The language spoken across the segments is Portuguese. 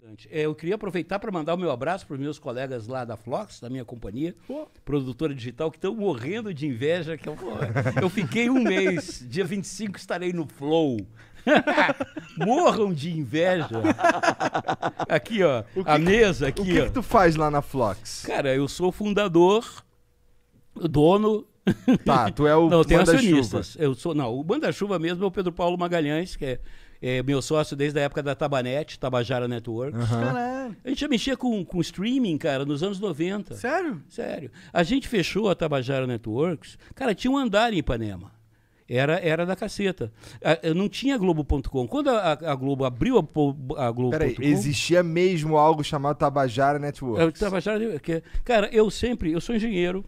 importante. É, eu queria aproveitar para mandar o meu abraço para os meus colegas lá da Flox, da minha companhia, oh. produtora digital, que estão morrendo de inveja. Que eu, eu fiquei um mês, dia 25 estarei no Flow. Morram de inveja. aqui, ó, que, a mesa aqui. O que, ó. que tu faz lá na Flox? Cara, eu sou fundador, dono Tá, tu é o não, tem acionistas. Eu sou, não, o Banda chuva mesmo é o Pedro Paulo Magalhães, que é é, meu sócio desde a época da Tabanet, Tabajara Networks, Uhum. A gente já mexia com, com streaming, cara, nos anos 90. Sério? Sério. A gente fechou a Tabajara Networks. Cara, tinha um andar em Ipanema. Era, era da caceta. A, não tinha Globo.com. Quando a, a, Globo abriu a, a Globo.com. Peraí, existia mesmo algo chamado Tabajara Networks. É, Tabajara. É, cara, eu sempre. Eu sou engenheiro.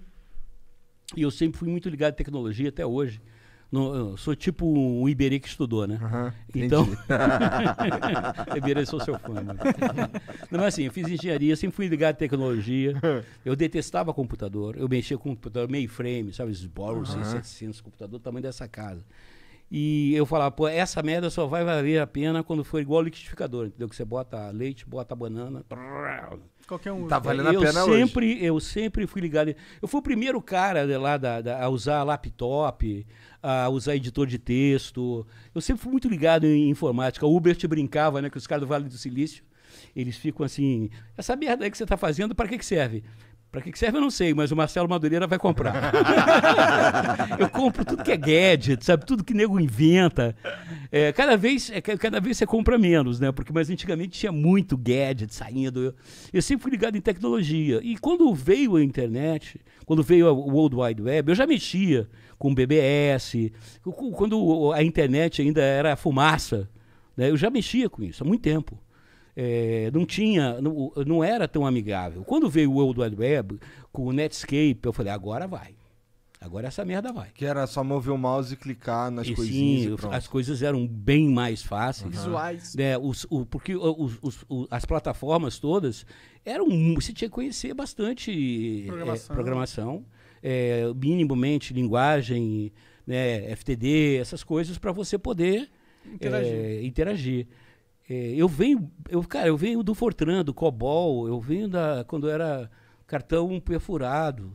E eu sempre fui muito ligado à tecnologia até hoje. No, sou tipo um Iberê que estudou, né? Uhum, então. Iberê, sou seu fã. Né? Não, mas assim, eu fiz engenharia, sempre fui ligado à tecnologia. Eu detestava computador. Eu mexia com computador, mainframe, sabe? Esboros, uhum. 600, computador tamanho dessa casa. E eu falava, pô, essa merda só vai valer a pena quando for igual liquidificador, entendeu? Que você bota leite, bota banana. Qualquer um. Tá valendo eu a pena sempre, hoje. Eu sempre fui ligado. Eu fui o primeiro cara lá da, da, a usar laptop, a usar editor de texto. Eu sempre fui muito ligado em informática. O Uber te brincava, né? Que os caras do Vale do Silício, eles ficam assim, essa merda aí que você tá fazendo, para que, que serve? Para que, que serve eu não sei, mas o Marcelo Madureira vai comprar. eu compro tudo que é gadget, sabe? Tudo que nego inventa. É, cada, vez, é, cada vez você compra menos, né? Porque mas antigamente tinha muito gadget saindo. Eu, eu sempre fui ligado em tecnologia. E quando veio a internet, quando veio o World Wide Web, eu já mexia com BBS, quando a internet ainda era fumaça, né? eu já mexia com isso há muito tempo é, não tinha, não, não era tão amigável. Quando veio o World Wide Web, com o Netscape, eu falei, agora vai. Agora essa merda vai. Que era só mover o mouse e clicar nas e coisinhas. Sim, as coisas eram bem mais fáceis. Uhum. Visuais. Uhum. Né? Os, o, porque os, os, as plataformas todas eram. Você tinha que conhecer bastante é, programação, é, programação é, minimamente linguagem, né, FTD, essas coisas, para você poder interagir. É, interagir. É, eu venho, eu, cara, eu venho do Fortran, do Cobol, eu venho da quando era cartão perfurado.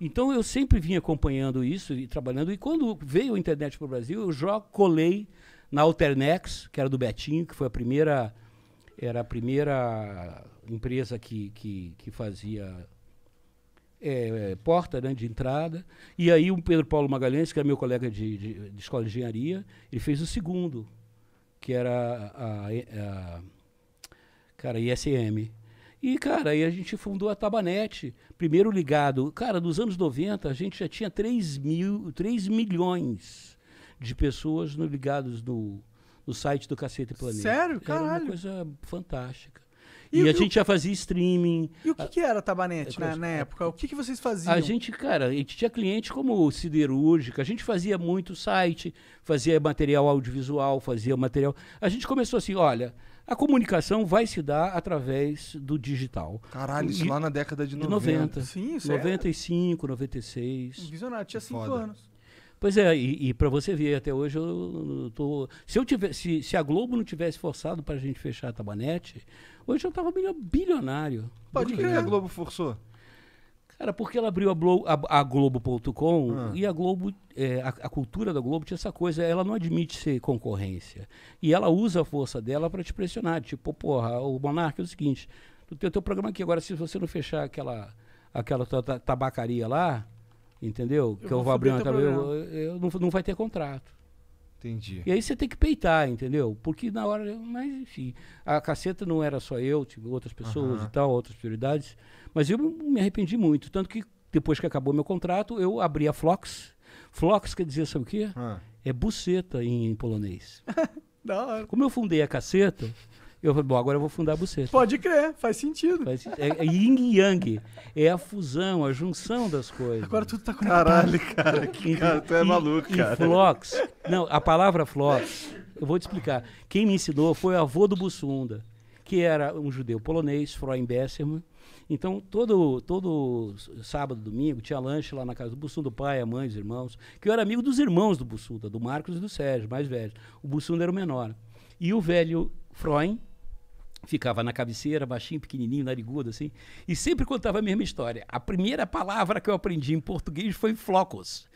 Então eu sempre vim acompanhando isso e trabalhando. E quando veio a internet para o Brasil, eu já colei na Alternex, que era do Betinho, que foi a primeira era a primeira empresa que, que, que fazia é, é, porta né, de entrada. E aí o Pedro Paulo Magalhães, que é meu colega de, de, de escola de engenharia, ele fez o segundo, que era a, a, a cara, ISM. E, cara, aí a gente fundou a Tabanete, primeiro ligado. Cara, nos anos 90, a gente já tinha 3, mil, 3 milhões de pessoas no, ligados no, no site do Cacete Planeta. Sério? Caralho! Era uma coisa fantástica. E, e a gente já fazia streaming. E o que, que era Tabanete é, na, é, na, é, época? O que, que vocês faziam? A gente, cara, a gente tinha clientes como siderúrgica, a gente fazia muito site, fazia material audiovisual, fazia material. A gente começou assim, olha, a comunicação vai se dar através do digital. Caralho, isso e, lá na década de, de 90. Sim, isso 95, é... 95, 96. Visionário, tinha 5 anos. Pois é, e, e para você ver, até hoje eu tô. Se, eu tivesse, se, se a Globo não tivesse forçado para a gente fechar a Tabanete, hoje eu tava bilionário. Pode crer, a Globo forçou. Cara, porque ela abriu a, Blo a, a Globo.com ah. e a Globo, é, a, a, cultura da Globo tinha essa coisa, ela não admite ser concorrência. E ela usa a força dela para te pressionar. Tipo, porra, o Monarca é o seguinte, tu tem o teu programa aqui, agora se você não fechar aquela, aquela tabacaria lá, entendeu? Eu que eu vou abrir uma também, eu, eu não, não vai ter contrato. Entendi. E aí você tem que peitar, entendeu? Porque na hora. Mas, enfim. A caceta não era só eu, tive outras pessoas uhum. e tal, outras prioridades. Mas eu me arrependi muito. Tanto que depois que acabou meu contrato, eu abri a Flox. Flox quer dizer, sabe o quê? Uhum. É buceta em, em polonês. da hora. Como eu fundei a caceta, eu falei, bom, agora eu vou fundar a buceta. Pode crer, faz sentido. Faz, é, é yin yang. É a fusão, a junção das coisas. Agora tudo tá conectado. Caralho, cara, então, que cara, tu é e, maluco, cara. E flox. Não, a palavra flox, eu vou te explicar. Quem me ensinou foi o avô do Bussunda, que era um judeu polonês, Freud Besserman. Então, todo, todo sábado, domingo, tinha lanche lá na casa do Bussunda, o pai, a mãe, os irmãos, que eu era amigo dos irmãos do Bussunda, do Marcos e do Sérgio, mais velhos. O Bussunda era o menor. E o velho Freud ficava na cabeceira, baixinho, pequenininho, narigudo, assim, e sempre contava a mesma história. A primeira palavra que eu aprendi em português foi flocos.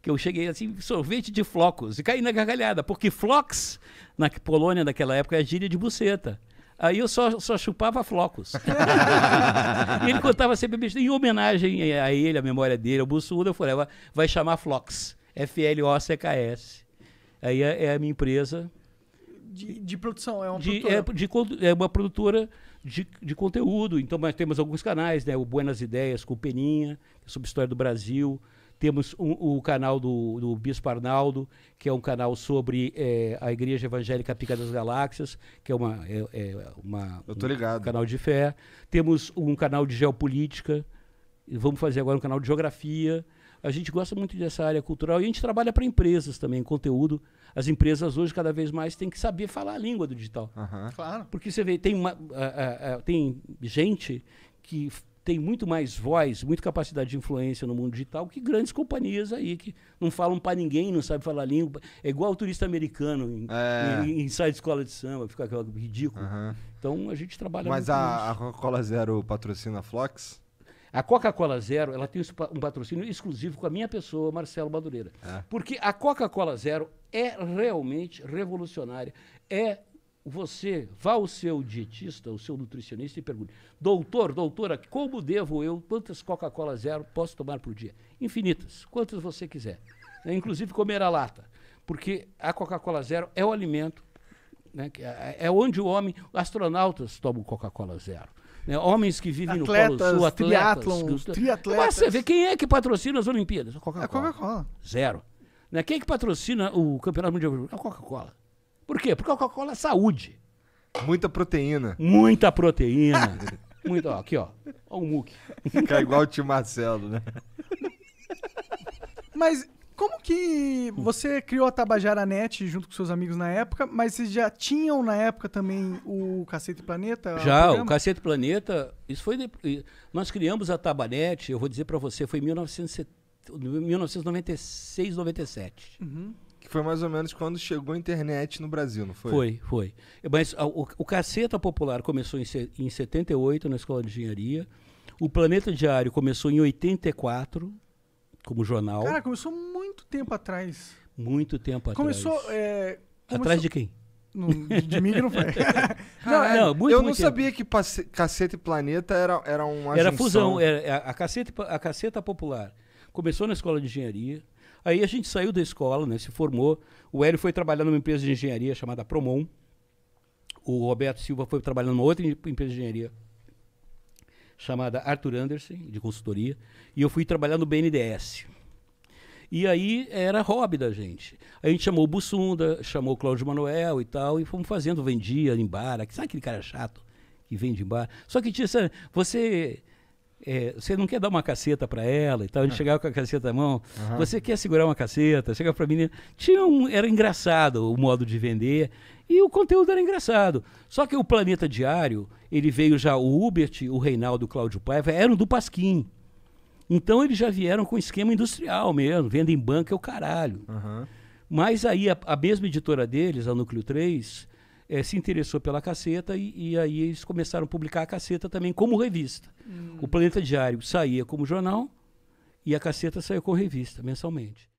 Que eu cheguei assim, sorvete de flocos, e caí na gargalhada, porque flox, na Polônia naquela época, é gíria de buceta. Aí eu só, só chupava flocos. e ele contava sempre besteira. Em homenagem a ele, a memória dele, ao Bussuda, eu falei, vai chamar Flox. F-L-O-C-K-S. Aí é, é a minha empresa, de, de produção, é uma de, produtora. É, de, é uma produtora de, de conteúdo. Então, nós temos alguns canais, né? O Buenas Ideias com o Peninha, que é sobre história do Brasil. Temos um, o canal do, do Bispo Arnaldo, que é um canal sobre é, a Igreja Evangélica Pica das Galáxias, que é, uma, é, é uma, Eu tô ligado. um canal de fé. Temos um canal de geopolítica. Vamos fazer agora um canal de geografia a gente gosta muito dessa área cultural e a gente trabalha para empresas também, conteúdo. As empresas hoje, cada vez mais, têm que saber falar a língua do digital. Uhum. Claro. Porque você vê, tem, uma, é, é, é, tem gente que tem muito mais voz, muita capacidade de influência no mundo digital que grandes companhias aí que não falam para ninguém, não sabem falar língua. É igual o turista americano em, é. em, em, sai de escola de samba, fica aquela ridículo. Uhum. Então a gente trabalha Mas a, a Coca-Cola Zero patrocina a Flox? A Coca-Cola Zero, ela tem um patrocínio exclusivo com a minha pessoa, Marcelo Madureira. Ah. Porque a Coca-Cola Zero é realmente revolucionária. É você, vá ao seu dietista, ao seu nutricionista e pergunte: doutor, doutora, como devo eu, quantas Coca-Cola Zero posso tomar por dia? Infinitas, quantas você quiser. É, inclusive comer a lata. Porque a Coca-Cola Zero é o alimento, né? É, é onde o homem, astronautas tomam Coca-Cola Zero né? homens que vivem atletas, no Polo Sul, atletas. Triatlons, que... triatletas. Mas você vê quem é que patrocina as Olimpíadas? A Coca-Cola. É Coca-Cola. Zero. Né? Quem é que patrocina o Campeonato Mundial? A Coca-Cola. Por quê? Porque a Coca-Cola é saúde. Muita proteína. Muita proteína. Muito, ó, aqui, ó. Olha o muque. Fica igual o tio Marcelo, né? Mas como que você criou a Tabajara Net junto com seus amigos na época, mas vocês já tinham na época também o Cacete Planeta? Já, o, o Cacete Planeta, isso foi de, nós criamos a Tabanete, eu vou dizer para você, foi em 1996, 97. Uhum. Que foi mais ou menos quando chegou a internet no Brasil, não foi? Foi, foi. Mas a, ah, o, o Caceta Popular começou em, em 78 na Escola de Engenharia. O Planeta Diário começou em 84 como jornal. Cara, começou muito tempo atrás. Muito tempo começou, atrás. É, começou. Atrás de quem? No, de mim que não foi. não, ah, é, muito, eu muito não tempo. sabia que passe, Caceta e Planeta era, era uma Era junção. fusão, era é, a, Caceta, a Caceta Popular. Começou na escola de engenharia, aí a gente saiu da escola, né, se formou. O Hélio foi trabalhar numa empresa de engenharia chamada Promon. O Roberto Silva foi trabalhar numa outra empresa de engenharia chamada Arthur Anderson, de consultoria, e eu fui trabalhar no BNDES. E aí era hobby da gente. A gente chamou o Bussunda, chamou o Cláudio Manuel e tal, e fomos fazendo, vendia em bar. Sabe aquele cara chato que vende em bar? Só que tinha essa. Você é, você não quer dar uma caceta para ela e tal, a ah. gente chegava com a caceta na mão, uhum. você quer segurar uma caceta, chegava para menina, tinha um, era engraçado o modo de vender e o conteúdo era engraçado. Só que o Planeta Diário, ele veio já o Hubert, o Reinaldo, o Cláudio Paiva, eram do Pasquim. Então eles já vieram com esquema industrial mesmo, venda em banca é o caralho. Uhum. Mas aí a, a mesma editora deles, a Núcleo 3, é, se interessou pela caceta e, e, aí eles começaram a publicar a caceta também como revista. Hum. O Planeta Diário saía como jornal e a caceta saiu como revista mensalmente.